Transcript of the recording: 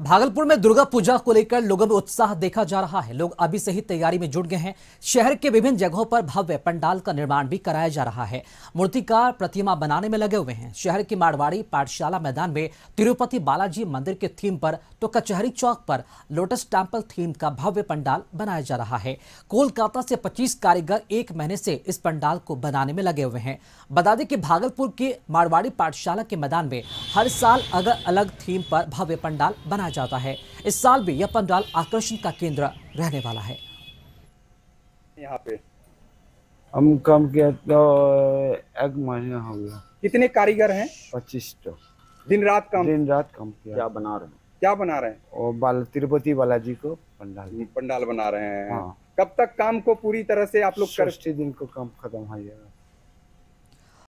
भागलपुर में दुर्गा पूजा को लेकर लोगों में उत्साह देखा जा रहा है लोग अभी से ही तैयारी में जुट गए हैं शहर के विभिन्न जगहों पर भव्य पंडाल का निर्माण भी कराया जा रहा है मूर्तिकार प्रतिमा बनाने में लगे हुए हैं शहर की मारवाड़ी पाठशाला मैदान में तिरुपति बालाजी मंदिर के थीम पर तो कचहरी चौक पर लोटस टेम्पल थीम का भव्य पंडाल बनाया जा रहा है कोलकाता से पच्चीस कारीगर एक महीने से इस पंडाल को बनाने में लगे हुए हैं बता दें कि भागलपुर के मारवाड़ी पाठशाला के मैदान में हर साल अलग अलग थीम पर भव्य पंडाल बनाया मनाया जाता है इस साल भी यह पंडाल आकर्षण का केंद्र रहने वाला है यहाँ पे हम कम किया तो एक महीना हो गया कितने कारीगर हैं पच्चीस तो दिन रात काम दिन रात काम किया क्या बना रहे हैं क्या बना रहे हैं और बाल तिरुपति बालाजी को पंडाल पंडाल बना रहे हैं हाँ। कब तक काम को पूरी तरह से आप लोग कर दिन को काम खत्म हो जाएगा